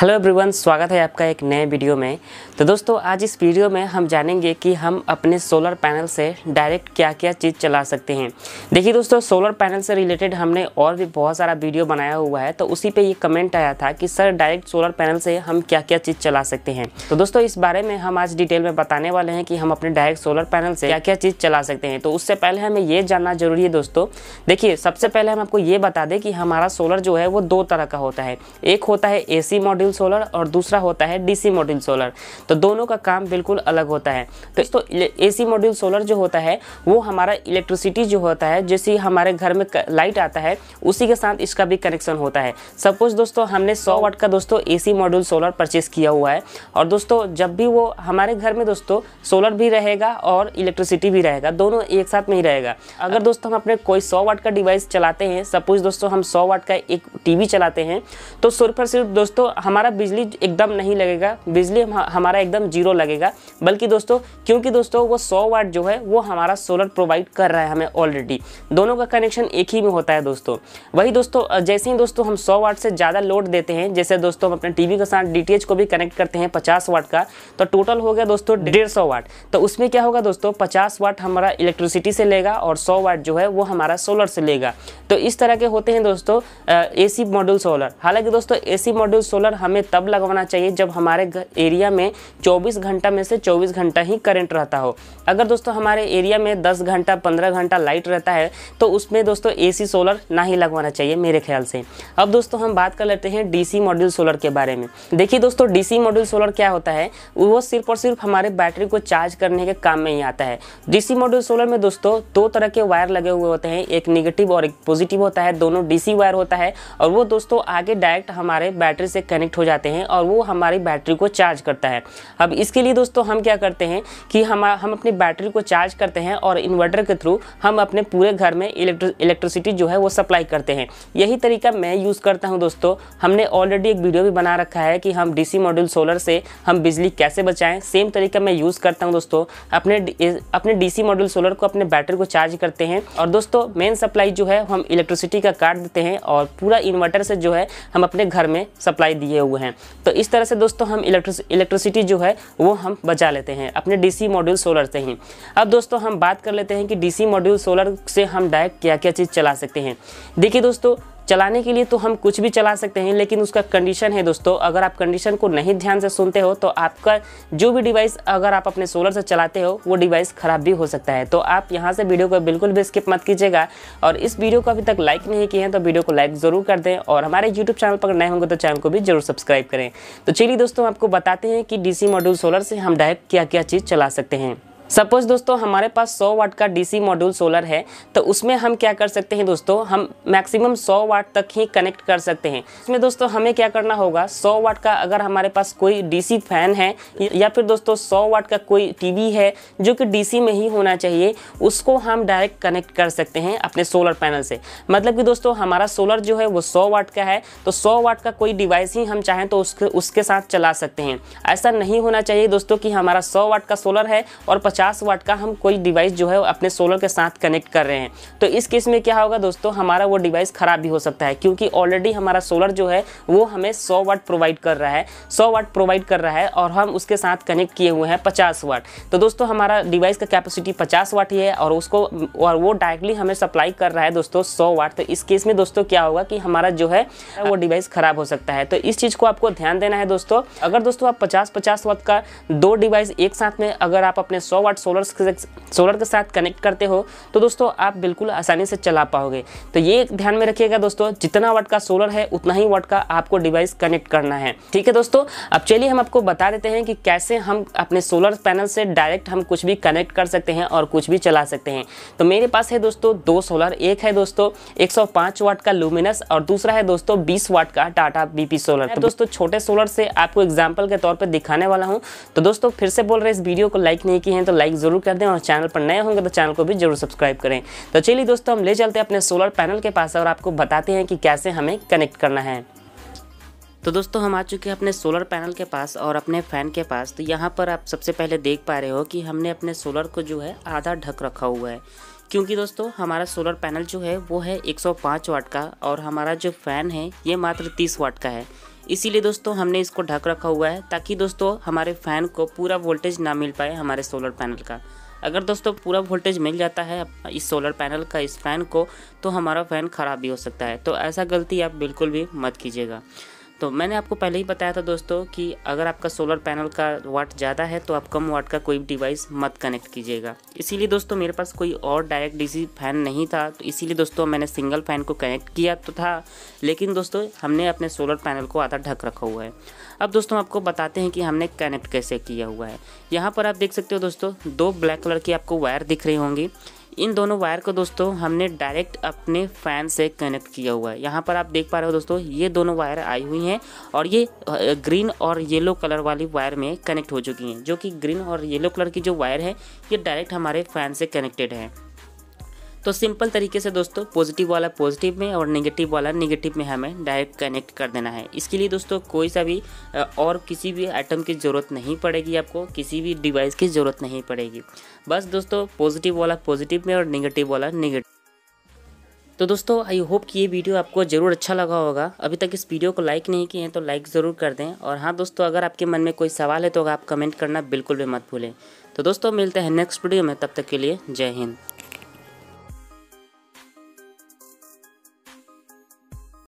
hello everyone स्वागत है आपका एक नए वीडियो में तो दोस्तों आज इस वीडियो में हम जानेंगे कि हम अपने सोलर पैनल से डायरेक्ट क्या क्या चीज़ चला सकते हैं देखिए दोस्तों सोलर पैनल से रिलेटेड हमने और भी बहुत सारा वीडियो बनाया हुआ है तो उसी पे ये कमेंट आया था कि सर डायरेक्ट सोलर पैनल से हम क्या क्या चीज़ चला सकते हैं तो दोस्तों इस बारे में हम आज डिटेल में बताने वाले हैं कि हम अपने डायरेक्ट सोलर पैनल से क्या क्या चीज़ चला सकते हैं तो उससे पहले हमें ये जानना जरूरी है दोस्तों देखिए सबसे पहले हम आपको ये बता दें कि हमारा सोलर जो है वो दो तरह का होता है एक होता है ए मॉड्यूल मॉड्यूल सोलर और दूसरा होता है डीसी मॉड्यूल सोलर तो दोनों का काम बिल्कुल अलग होता है तो इस तो एसी मॉड्यूल सोलर जो होता है वो हमारा इलेक्ट्रिसिटी जो होता है जैसे हमारे घर में लाइट आता है उसी के साथ इसका भी कनेक्शन होता है सपोज दोस्तों हमने सौ वाट का दोस्तों एसी मॉड्यूल सोलर परचेस किया हुआ है और दोस्तों जब भी वो हमारे घर में दोस्तों सोलर भी रहेगा और इलेक्ट्रिसिटी भी रहेगा दोनों एक साथ में ही रहेगा अगर दोस्तों हम अपने कोई सौ वाट का डिवाइस चलाते हैं सपोज दोस्तों हम सौ वाट का एक टीवी चलाते हैं तो सिर्फ और सिर्फ दोस्तों हमारे हमारा बिजली एकदम नहीं लगेगा बिजली हम, हमारा एकदम जीरो लगेगा बल्कि दोस्तों क्योंकि दोस्तों वो 100 वाट जो है वो हमारा सोलर प्रोवाइड कर रहा है हमें ऑलरेडी दोनों का कनेक्शन एक ही में होता है दोस्तों वही दोस्तों जैसे ही दोस्तों हम सौ वाट से ज़्यादा लोड देते हैं जैसे दोस्तों हम अपने टी के साथ डी को भी कनेक्ट करते हैं पचास वाट का तो टोटल हो गया दोस्तों डेढ़ वाट तो उसमें क्या होगा दोस्तों पचास वाट हमारा इलेक्ट्रिसिटी से लेगा और सौ वाट जो है वो हमारा सोलर से लेगा तो इस तरह के होते हैं दोस्तों ए सी मॉड्यूल सोलर हालांकि दोस्तों ए सी मॉड्यूल सोलर हमें तब लगवाना चाहिए जब हमारे एरिया में 24 घंटा में से 24 घंटा ही करंट रहता हो अगर दोस्तों हमारे एरिया में 10 घंटा 15 घंटा लाइट रहता है तो उसमें दोस्तों एसी सोलर ना ही लगवाना चाहिए मेरे ख्याल से अब दोस्तों हम बात कर लेते हैं डी मॉड्यूल सोलर के बारे में देखिए दोस्तों डी मॉड्यूल सोलर क्या होता है वो सिर्फ और सिर्फ हमारे बैटरी को चार्ज करने के काम में ही आता है डी मॉड्यूल सोलर में दोस्तों दो तरह के वायर लगे हुए होते हैं एक निगेटिव और एक पॉजिटिव होता है दोनों डीसी वायर होता है और वो दोस्तों आगे डायरेक्ट हमारे बैटरी से कनेक्ट हो जाते हैं और वो हमारी बैटरी को चार्ज करता है अब इसके लिए दोस्तों हम क्या करते हैं कि हम हम अपनी बैटरी को चार्ज करते हैं और इन्वर्टर के थ्रू हम अपने पूरे घर में इलेक्ट्रिसिटी जो है वो सप्लाई करते हैं यही तरीका मैं यूज़ करता हूँ दोस्तों हमने ऑलरेडी एक वीडियो भी बना रखा है कि हम सी मॉड्यूल सोलर से हम बिजली कैसे बचाएं सेम तरीका मैं यूज़ करता हूँ दोस्तों अपने अपने सी मॉड्यूल सोलर को अपने बैटरी को चार्ज करते हैं और दोस्तों मेन सप्लाई जो है हम इलेक्ट्रिसिटी का काट देते हैं और पूरा इन्वर्टर से जो है हम अपने घर में सप्लाई दिए लगे हुए हैं तो इस तरह से दोस्तों हम इलेक्ट्रिसिटी जो है वो हम बचा लेते हैं अपने डीसी मॉड्यूल सोलर से ही अब दोस्तों हम बात कर लेते हैं कि डीसी मॉड्यूल सोलर से हम डायरेक्ट क्या क्या चीज़ चला सकते हैं देखिए दोस्तों चलाने के लिए तो हम कुछ भी चला सकते हैं लेकिन उसका कंडीशन है दोस्तों अगर आप कंडीशन को नहीं ध्यान से सुनते हो तो आपका जो भी डिवाइस अगर आप अपने सोलर से चलाते हो वो डिवाइस ख़राब भी हो सकता है तो आप यहाँ से वीडियो को बिल्कुल भी स्किप मत कीजिएगा और इस वीडियो को अभी तक लाइक नहीं किए हैं तो वीडियो को लाइक ज़रूर कर दें और हमारे यूट्यूब चैनल पर नए होंगे तो चैनल को भी जरूर सब्सक्राइब करें तो चलिए दोस्तों आपको बताते हैं कि डी मॉड्यूल सोलर से हम डायरेक्ट क्या क्या चीज़ चला सकते हैं सपोज दोस्तों हमारे पास 100 वाट का डीसी मॉड्यूल सोलर है तो उसमें हम क्या कर सकते हैं दोस्तों हम मैक्सिमम 100 वाट तक ही कनेक्ट कर सकते हैं इसमें दोस्तों हमें क्या करना होगा 100 वाट का अगर हमारे पास कोई डीसी फैन है या फिर दोस्तों 100 वाट का कोई टीवी है जो कि डीसी में ही होना चाहिए उसको हम डायरेक्ट कनेक्ट कर सकते हैं अपने सोलर पैनल से मतलब कि दोस्तों हमारा सोलर जो है वो सौ वाट का है तो सौ वाट का कोई डिवाइस ही हम चाहें तो उसके उसके साथ चला सकते हैं ऐसा नहीं होना चाहिए दोस्तों कि हमारा सौ वाट का सोलर है और 50 वाट का हम कोई डिवाइस जो है अपने सोलर के साथ कनेक्ट कर रहे हैं तो इस केस में क्या होगा दोस्तों हमारा वो डिवाइस ख़राब भी हो सकता है क्योंकि ऑलरेडी हमारा सोलर जो है वो हमें सौ वाट प्रोवाइड कर रहा है सौ वाट प्रोवाइड कर रहा है और हम उसके साथ कनेक्ट किए हुए हैं पचास वाट तो दोस्तों हमारा डिवाइस का कैपेसिटी पचास वाट ही है और उसको और वो डायरेक्टली हमें सप्लाई कर रहा है दोस्तों सौ वाट तो इस केस में दोस्तों क्या होगा कि हमारा जो है वो डिवाइस ख़राब हो सकता है तो इस चीज़ को आपको ध्यान देना है दोस्तों अगर दोस्तों आप पचास पचास वाट का दो डिवाइस एक साथ में अगर आप अपने सौ वाट सोलर सोलर के साथ कनेक्ट करते हो तो दोस्तों आप बिल्कुल आसानी से चला पाओगे तो ये ध्यान में रखिएगा दोस्तों जितना वाट का सोलर है उतना ही वाट का आपको डिवाइस कनेक्ट करना है ठीक है दोस्तों अब चलिए हम आपको बता देते हैं कि कैसे हम अपने सोलर पैनल से डायरेक्ट हम कुछ भी कनेक्ट कर सकते हैं और कुछ भी चला सकते हैं तो मेरे पास है दोस्तों दो सोलर एक है दोस्तों एक वाट का लुमिनस और दूसरा है दोस्तों बीस वाट का टाटा बीपी सोलर तो दोस्तों छोटे सोलर से आपको एग्जाम्पल के तौर पर दिखाने वाला हूँ तो दोस्तों फिर से बोल रहे इस वीडियो को लाइक नहीं किए हैं तो लाइक ज़रूर कर दें और चैनल पर नए होंगे तो चैनल को भी जरूर सब्सक्राइब करें तो चलिए दोस्तों हम ले चलते हैं अपने सोलर पैनल के पास और आपको बताते हैं कि कैसे हमें कनेक्ट करना है तो दोस्तों हम आ चुके हैं अपने सोलर पैनल के पास और अपने फ़ैन के पास तो यहाँ पर आप सबसे पहले देख पा रहे हो कि हमने अपने सोलर को जो है आधा ढक रखा हुआ है क्योंकि दोस्तों हमारा सोलर पैनल जो है वो है 105 वाट का और हमारा जो फ़ैन है ये मात्र 30 वाट का है इसीलिए दोस्तों हमने इसको ढक रखा हुआ है ताकि दोस्तों हमारे फ़ैन को पूरा वोल्टेज ना मिल पाए हमारे सोलर पैनल का अगर दोस्तों पूरा वोल्टेज मिल जाता है इस सोलर पैनल का इस फ़ैन को तो हमारा फ़ैन ख़राब भी हो सकता है तो ऐसा गलती आप बिल्कुल भी मत कीजिएगा तो मैंने आपको पहले ही बताया था दोस्तों कि अगर आपका सोलर पैनल का वाट ज़्यादा है तो आप कम वाट का कोई डिवाइस मत कनेक्ट कीजिएगा इसीलिए दोस्तों मेरे पास कोई और डायरेक्ट डीसी फैन नहीं था तो इसीलिए दोस्तों मैंने सिंगल फैन को कनेक्ट किया तो था लेकिन दोस्तों हमने अपने सोलर पैनल को आधा ढक रखा हुआ है अब दोस्तों आपको बताते हैं कि हमने कनेक्ट कैसे किया हुआ है यहाँ पर आप देख सकते हो दोस्तों दो ब्लैक कलर की आपको वायर दिख रही होंगी इन दोनों वायर को दोस्तों हमने डायरेक्ट अपने फ़ैन से कनेक्ट किया हुआ है यहाँ पर आप देख पा रहे हो दोस्तों ये दोनों वायर आई हुई हैं और ये ग्रीन और येलो कलर वाली वायर में कनेक्ट हो चुकी हैं जो कि ग्रीन और येलो कलर की जो वायर है ये डायरेक्ट हमारे फ़ैन से कनेक्टेड है तो सिंपल तरीके से दोस्तों पॉजिटिव वाला पॉजिटिव में और नेगेटिव वाला नेगेटिव में हमें डायरेक्ट कनेक्ट कर देना है इसके लिए दोस्तों कोई सा भी और किसी भी आइटम की ज़रूरत नहीं पड़ेगी आपको किसी भी डिवाइस की ज़रूरत नहीं पड़ेगी बस दोस्तों पॉजिटिव वाला पॉजिटिव में और निगेटिव वाला निगेटिव तो दोस्तों आई होप कि ये वीडियो आपको ज़रूर अच्छा लगा होगा अभी तक इस वीडियो को लाइक नहीं किए हैं तो लाइक ज़रूर कर दें और हाँ दोस्तों अगर आपके मन में कोई सवाल है तो आप कमेंट करना बिल्कुल भी मत भूलें तो दोस्तों मिलते हैं नेक्स्ट वीडियो में तब तक के लिए जय हिंद